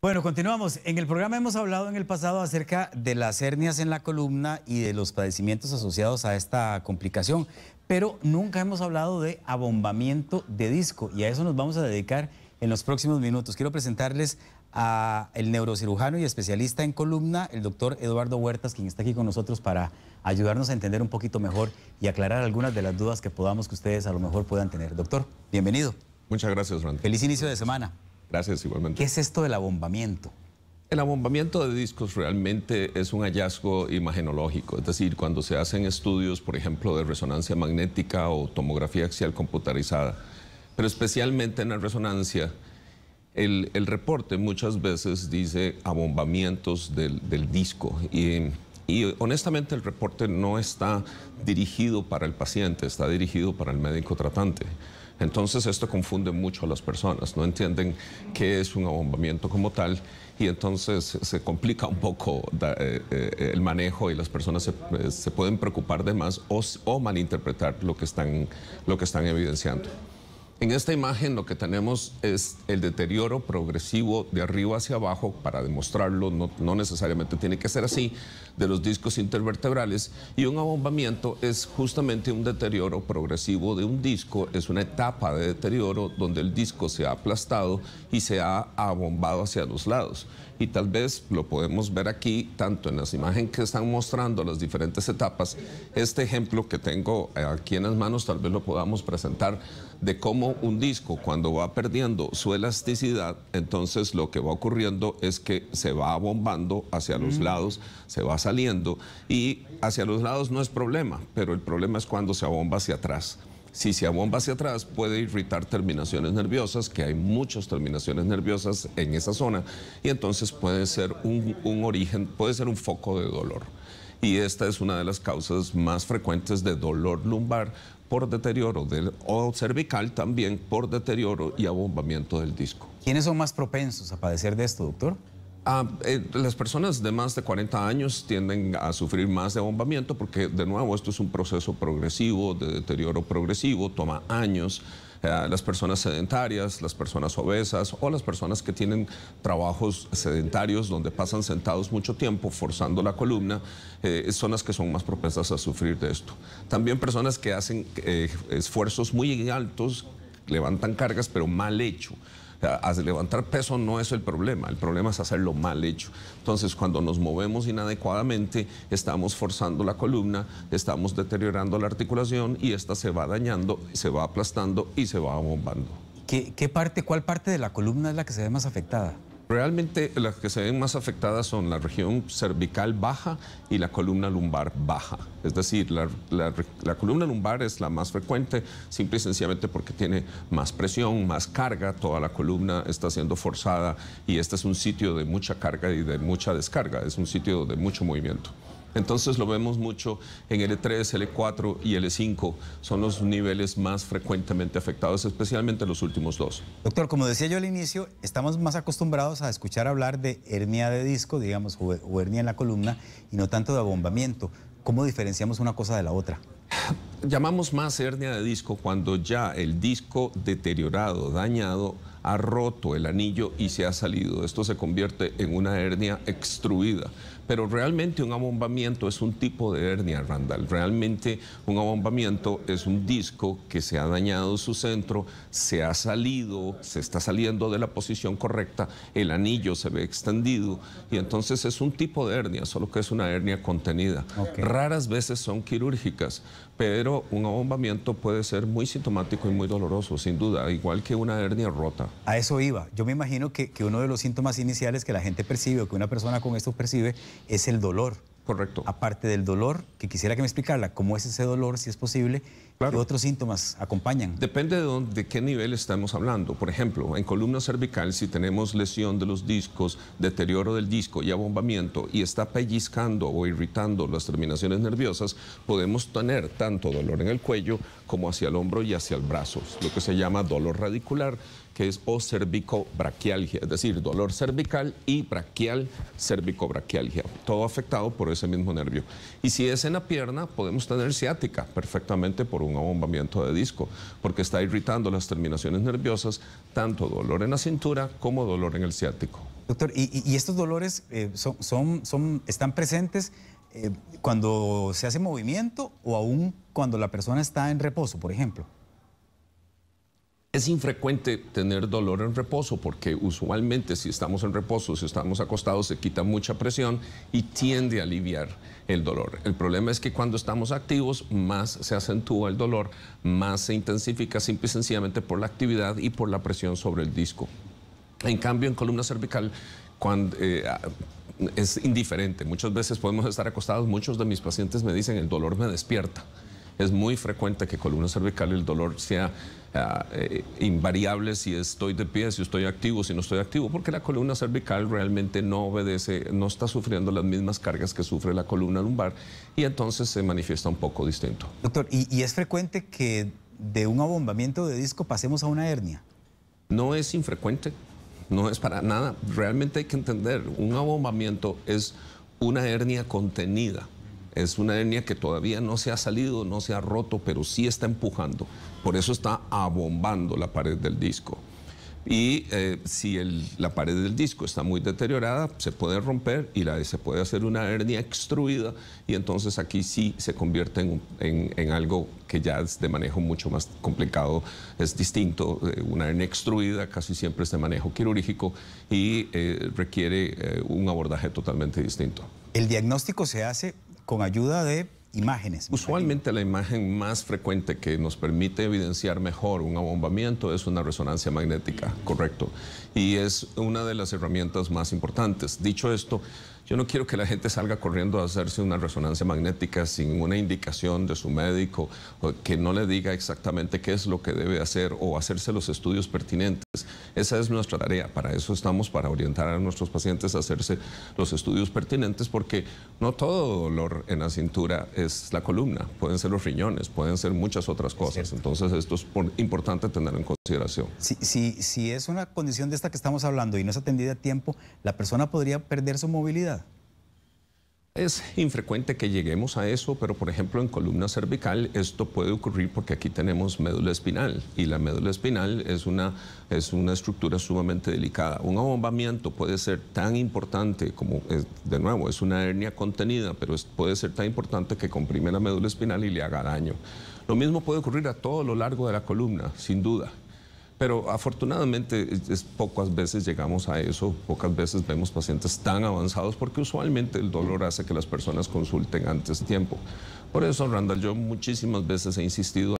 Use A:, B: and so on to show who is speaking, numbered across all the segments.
A: Bueno, continuamos. En el programa hemos hablado en el pasado acerca de las hernias en la columna y de los padecimientos asociados a esta complicación, pero nunca hemos hablado de abombamiento de disco y a eso nos vamos a dedicar en los próximos minutos. Quiero presentarles al neurocirujano y especialista en columna, el doctor Eduardo Huertas, quien está aquí con nosotros para ayudarnos a entender un poquito mejor y aclarar algunas de las dudas que podamos que ustedes a lo mejor puedan tener. Doctor, bienvenido. Muchas gracias, Randy. Feliz inicio de semana. Gracias, igualmente. ¿Qué es esto
B: del abombamiento? El abombamiento de discos realmente es un hallazgo imagenológico, es decir, cuando se hacen estudios, por ejemplo, de resonancia magnética o tomografía axial computarizada, pero especialmente en la resonancia, el, reporte muchas veces dice abombamientos del, disco y honestamente el reporte no está dirigido para el paciente, está dirigido para el médico tratante. Entonces esto confunde mucho a las personas, no entienden qué es un abombamiento como tal y entonces se complica un poco eh, eh, el manejo y las personas se, eh, pueden preocupar de más o, o malinterpretar lo que están, lo que están evidenciando. En esta imagen lo que tenemos es el deterioro progresivo de arriba hacia abajo, para demostrarlo, no, necesariamente tiene que ser así, de los discos intervertebrales y un abombamiento es justamente un deterioro progresivo de un disco, es una etapa de deterioro donde el disco se ha aplastado y se ha abombado hacia los lados y tal vez lo podemos ver aquí, tanto en las imágenes que están mostrando las diferentes etapas, este ejemplo que tengo aquí en las manos, tal vez lo podamos presentar de cómo un disco cuando va perdiendo su elasticidad, entonces lo que va ocurriendo es que se va abombando hacia los lados, se va saliendo y hacia los lados no es problema, pero el problema es cuando se abomba hacia atrás si se abomba hacia atrás puede irritar terminaciones nerviosas, que hay muchas terminaciones nerviosas en esa zona, y entonces puede ser un, origen, puede ser un foco de dolor. Y esta es una de las causas más frecuentes de dolor lumbar por deterioro del, o cervical también por deterioro y abombamiento del disco. ¿Quiénes son más propensos a padecer de esto, doctor? Ah, eh, las personas de más de 40 años tienden a sufrir más de bombamiento porque, de nuevo, esto es un proceso progresivo, de deterioro progresivo, toma años. Eh, las personas sedentarias, las personas obesas o las personas que tienen trabajos sedentarios donde pasan sentados mucho tiempo forzando la columna, eh, son las que son más propensas a sufrir de esto. También personas que hacen esfuerzos muy altos, levantan cargas, pero mal hecho levantar peso no es el problema, el problema es hacerlo mal hecho. Entonces, cuando nos movemos inadecuadamente, estamos forzando la columna, estamos deteriorando la articulación y esta se va dañando, se va aplastando y se va bombando.
A: qué parte, cuál parte de la columna es la que se ve más afectada?
B: Realmente las que se ven más afectadas son la región cervical baja y la columna lumbar baja. Es decir, la, columna lumbar es la más frecuente, simple y sencillamente porque tiene más presión, más carga, toda la columna está siendo forzada y este es un sitio de mucha carga y de mucha descarga, es un sitio de mucho movimiento. Entonces lo vemos mucho en L3, L4 y L5. Son los niveles más frecuentemente afectados, especialmente los
A: últimos dos. Doctor, como decía yo al inicio, estamos más acostumbrados a escuchar hablar de hernia de disco, digamos, o hernia en la columna, y no tanto de abombamiento. ¿Cómo diferenciamos una cosa de la otra?
B: Llamamos más hernia de disco cuando ya el disco deteriorado, dañado, ha roto el anillo y se ha salido. Esto se convierte en una hernia extruida. Pero realmente un abombamiento es un tipo de hernia, Randall. Realmente un abombamiento es un disco que se ha dañado su centro, se ha salido, se está saliendo de la posición correcta, el anillo se ve extendido y entonces es un tipo de hernia, solo que es una hernia contenida. Raras veces son quirúrgicas pero un abombamiento puede ser muy sintomático y muy doloroso, sin duda, igual que una hernia rota.
A: A eso iba. Yo me imagino que, que uno de los síntomas iniciales que la gente percibe o que una persona con esto percibe es el dolor. Correcto. Aparte del dolor, que quisiera que me explicara cómo es ese dolor, si es posible, ¿qué otros síntomas acompañan?
B: Depende de, dónde, qué nivel estamos hablando. Por ejemplo, en columna cervical, si tenemos lesión de los discos, deterioro del disco y abombamiento, y está pellizcando o irritando las terminaciones nerviosas, podemos tener tanto dolor en el cuello como hacia el hombro y hacia el brazo, lo que se llama dolor radicular que es o cervicobraquialgia, es decir, dolor cervical y braquial cervicobraquialgia, todo afectado por ese mismo nervio. Y si es en la pierna, podemos tener ciática perfectamente por un abombamiento de disco, porque está irritando las terminaciones nerviosas, tanto dolor en la cintura como dolor en el ciático.
A: Doctor, ¿y, estos dolores eh, están presentes eh, cuando se hace movimiento o aún cuando la persona está en reposo, por ejemplo?
B: Es infrecuente tener dolor en reposo porque usualmente si estamos en reposo, si estamos acostados, se quita mucha presión y tiende a aliviar el dolor. El problema es que cuando estamos activos más se acentúa el dolor, más se intensifica simple y sencillamente por la actividad y por la presión sobre el disco. En cambio, en columna cervical, eh, ah, es indiferente. Muchas veces podemos estar acostados. Muchos de mis pacientes me dicen el dolor me despierta es muy frecuente que columna cervical el dolor sea ah, eh, invariable si estoy de pie, si estoy activo, si no estoy activo, porque la columna cervical realmente no obedece, no está sufriendo las mismas cargas que sufre la columna lumbar y entonces se manifiesta un poco distinto.
A: Doctor, y es frecuente que de un abombamiento de disco pasemos a una hernia? No es infrecuente, no es para nada.
B: Realmente hay que entender, un abombamiento es una hernia contenida es una hernia que todavía no se ha salido, no se ha roto, pero sí está empujando. Por eso está abombando la pared del disco. Y eh, si la pared del disco está muy deteriorada, se puede romper y se puede hacer una hernia extruida y entonces aquí sí se convierte en, algo que ya es de manejo mucho más complicado, es distinto. Eh, una hernia extruida casi siempre es de manejo quirúrgico y eh, requiere un abordaje totalmente distinto.
A: ¿El diagnóstico se hace con ayuda
B: de imágenes. Usualmente la imagen más frecuente que nos permite evidenciar mejor un abombamiento es una resonancia magnética, correcto. Y es una de las herramientas más importantes. Dicho esto, yo no quiero que la gente salga corriendo a hacerse una resonancia magnética sin una indicación de su médico, que no le diga exactamente qué es lo que debe hacer o hacerse los estudios pertinentes. Esa es nuestra tarea, para eso estamos, para orientar a nuestros pacientes a hacerse los estudios pertinentes, porque no todo dolor en la cintura es la columna, pueden ser los riñones, pueden ser muchas otras cosas. Entonces esto es importante
A: tener en consideración. Si, si es una condición de esta que estamos hablando y no es atendida a tiempo, ¿la persona podría perder su movilidad? Es infrecuente que lleguemos
B: a eso, pero por ejemplo en columna cervical esto puede ocurrir porque aquí tenemos médula espinal y la médula espinal es una, es una estructura sumamente delicada. Un abombamiento puede ser tan importante como, de nuevo, es una hernia contenida, pero puede ser tan importante que comprime la médula espinal y le haga daño. Lo mismo puede ocurrir a todo lo largo de la columna, sin duda. Pero afortunadamente es, pocas veces llegamos a eso, pocas veces vemos pacientes tan avanzados porque usualmente el dolor hace que las personas consulten antes tiempo. Por eso, Randall, yo muchísimas veces he insistido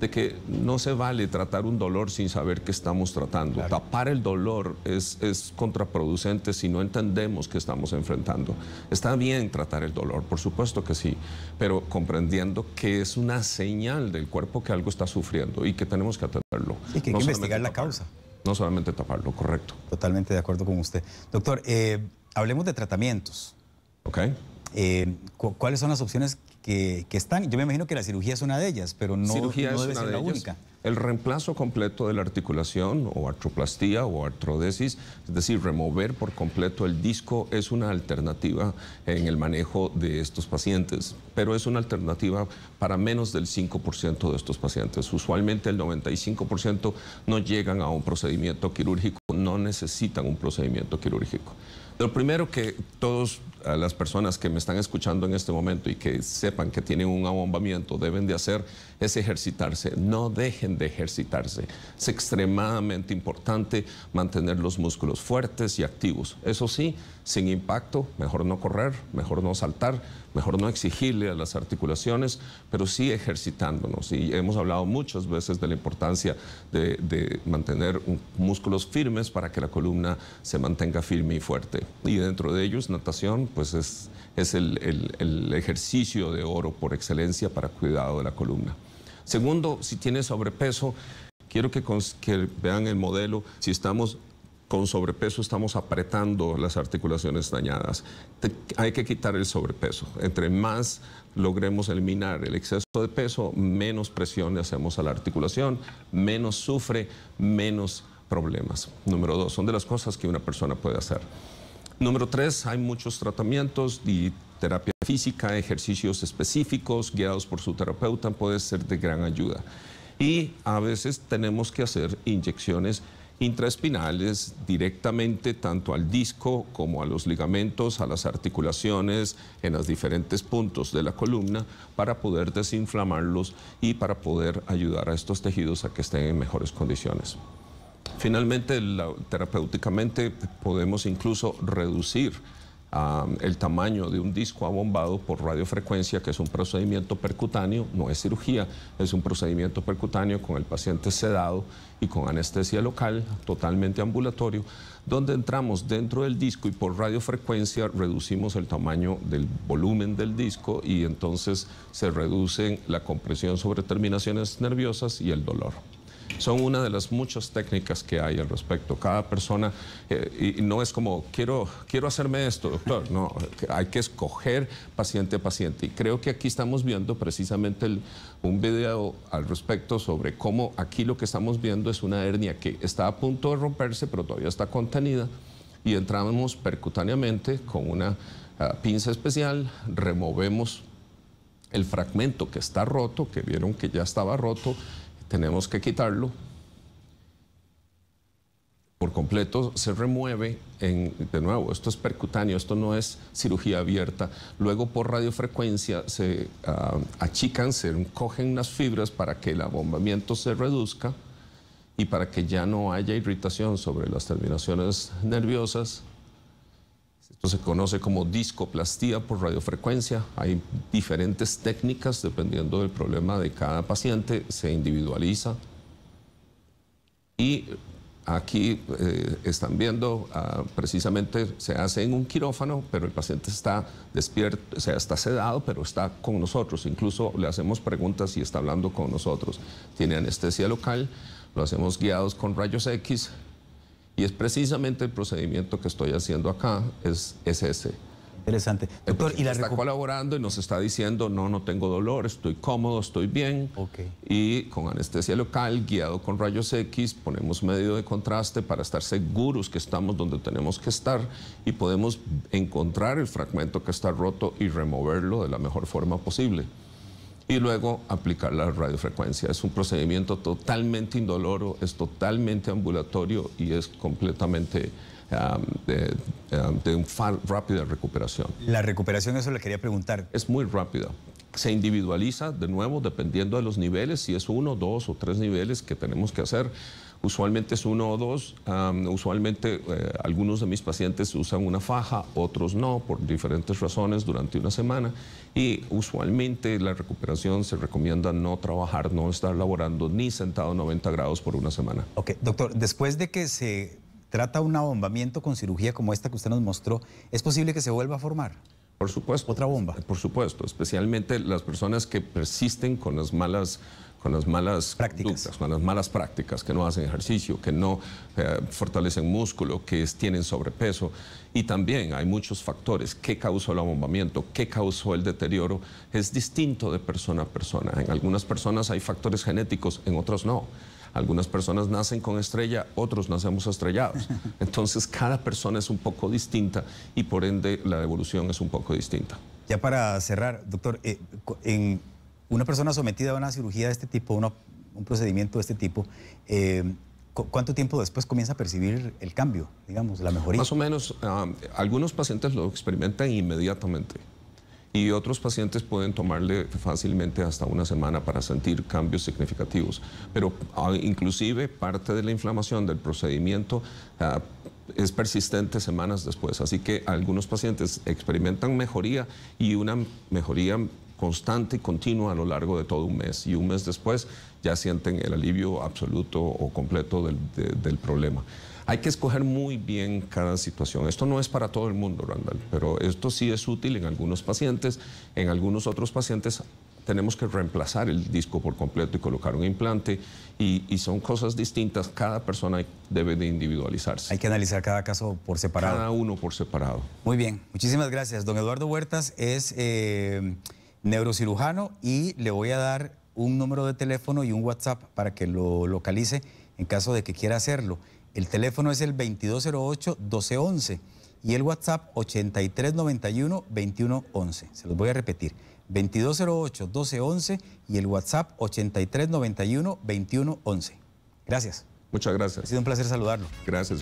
B: de que no se vale tratar un dolor sin saber qué estamos tratando. Tapar el dolor es, es contraproducente si no entendemos qué estamos enfrentando. Está bien tratar el dolor, por supuesto que sí, pero comprendiendo que es una señal del cuerpo que algo está sufriendo y que
A: tenemos que atenderlo. Y que investigar la causa. No solamente taparlo, correcto. Totalmente de acuerdo con usted. Doctor, eh, hablemos de tratamientos. Ok. Eh, ¿Cuáles son las opciones que, están. Yo me imagino que la cirugía es una de ellas, pero no, debe ser la única. El
B: reemplazo completo de la articulación o artroplastía o artrodesis, es decir, remover por completo el disco, es una alternativa en el manejo de estos pacientes, pero es una alternativa para menos del 5% de estos pacientes. Usualmente el 95% no llegan a un procedimiento quirúrgico, no necesitan un procedimiento quirúrgico. Lo primero que todos las personas que me están escuchando en este momento y que sepan que tienen un abombamiento deben de hacer es ejercitarse. No dejen de ejercitarse. Es extremadamente importante mantener los músculos fuertes y activos. Eso sí, sin impacto, mejor no correr, mejor no saltar, mejor no exigirle a las articulaciones, pero sí ejercitándonos. Y hemos hablado muchas veces de la importancia de mantener músculos firmes para que la columna se mantenga firme y fuerte y dentro de ellos natación, pues es, el, ejercicio de oro por excelencia para cuidado de la columna. Segundo, si tiene sobrepeso, quiero que, vean el modelo, si estamos con sobrepeso estamos apretando las articulaciones dañadas. hay que quitar el sobrepeso. Entre más logremos eliminar el exceso de peso, menos presión le hacemos a la articulación, menos sufre, menos problemas. Número dos, son de las cosas que una persona puede hacer. Número tres, hay muchos tratamientos y terapia física, ejercicios específicos guiados por su terapeuta pueden ser de gran ayuda. Y a veces tenemos que hacer inyecciones intraespinales directamente tanto al disco como a los ligamentos, a las articulaciones, en los diferentes puntos de la columna para poder desinflamarlos y para poder ayudar a estos tejidos a que estén en mejores condiciones. Finalmente, terapéuticamente podemos incluso reducir el tamaño de un disco abombado por radiofrecuencia, que es un procedimiento percutáneo, no es cirugía, es un procedimiento percutáneo con el paciente sedado y con anestesia local, totalmente ambulatorio, donde entramos dentro del disco y por radiofrecuencia reducimos el tamaño del volumen del disco y entonces se reduce la compresión sobre terminaciones nerviosas y el dolor son una de las muchas técnicas que hay al respecto. Cada persona, eh, y no es como, quiero, quiero hacerme esto, doctor, no, hay que escoger paciente a paciente. Y creo que aquí estamos viendo precisamente un video al respecto sobre cómo aquí lo que estamos viendo es una hernia que está a punto de romperse, pero todavía está contenida, y entramos percutáneamente con una ah, pinza especial, removemos el fragmento que está roto, que vieron que ya estaba roto, tenemos que quitarlo. Por completo se remueve, de nuevo, esto es percutáneo, esto no es cirugía abierta. Luego por radiofrecuencia se ah, achican, se cogen las fibras para que el abombamiento se reduzca y para que ya no haya irritación sobre las terminaciones nerviosas esto se conoce como discoplastía por radiofrecuencia. Hay diferentes técnicas dependiendo del problema de cada paciente, se individualiza. Y aquí eh, están viendo, ah, precisamente se hace en un quirófano, pero el paciente está despierto, o está sedado, pero está con nosotros. Incluso le hacemos preguntas y está hablando con nosotros. Tiene anestesia local, lo hacemos guiados con rayos X, y es precisamente el procedimiento que estoy haciendo acá, es, ese. Interesante. Doctor, ¿y la está colaborando y nos está diciendo, no, no tengo dolor, estoy cómodo, estoy bien. Okay. Y con anestesia local, guiado con rayos X, ponemos medio de contraste para estar seguros que estamos donde tenemos que estar y podemos encontrar el fragmento que está roto y removerlo de la mejor forma posible y luego aplicar la radiofrecuencia. Es un procedimiento totalmente indoloro, es totalmente ambulatorio y es completamente de, rápida recuperación. La recuperación, eso le quería preguntar. Es muy rápida, se individualiza de nuevo dependiendo de los niveles, si es uno, dos o tres niveles que tenemos que hacer. Usualmente es uno o dos. usualmente eh, algunos de mis pacientes usan una faja, otros no, por diferentes razones durante una semana. Y usualmente la recuperación se recomienda no trabajar, no estar laborando ni sentado 90 grados por una semana.
A: Ok, doctor, después de que se trata un abombamiento con cirugía como esta que usted nos mostró, ¿es posible que se vuelva a formar? Por supuesto. Otra bomba. Eh, por supuesto,
B: especialmente las personas que persisten con las malas con las malas prácticas, con las malas prácticas, que no hacen ejercicio, que no eh, fortalecen músculo, que tienen sobrepeso. Y también hay muchos factores. ¿Qué causó el abombamiento? ¿Qué causó el deterioro? Es distinto de persona a persona. En algunas personas hay factores genéticos, en otros no. Algunas personas nacen con estrella, otros nacemos estrellados. Entonces cada persona es un poco distinta y por ende la evolución es un poco distinta.
A: Ya para cerrar, doctor, eh, en una persona sometida a una cirugía de este tipo, un procedimiento de este tipo, eh, ¿Cuánto tiempo después comienza a percibir el cambio, digamos, la mejoría? Más o
B: menos, ah, algunos pacientes lo experimentan inmediatamente y otros pacientes pueden tomarle fácilmente hasta una semana para sentir cambios significativos. Pero ah, inclusive parte de la inflamación del procedimiento ah, es persistente semanas después. Así que algunos pacientes experimentan mejoría y una mejoría constante y continua a lo largo de todo un mes y un mes después ya sienten el alivio absoluto o completo del, del problema. Hay que escoger muy bien cada situación. Esto no es para todo el mundo, Randall, pero esto sí es útil en algunos pacientes. En algunos otros pacientes tenemos que reemplazar el disco por completo y colocar un implante y, son cosas distintas. Cada persona debe de individualizarse. Hay que analizar cada caso por separado. Cada uno por separado.
A: Muy bien, muchísimas gracias. Don Eduardo Huertas es eh, neurocirujano y le voy a dar un número de teléfono y un WhatsApp para que lo localice en caso de que quiera hacerlo. El teléfono es el 2208-1211 y el WhatsApp 8391-2111. Se los voy a repetir. 2208-1211 y el WhatsApp 8391-2111. Gracias. Muchas gracias. Ha sido un placer saludarlo. Gracias.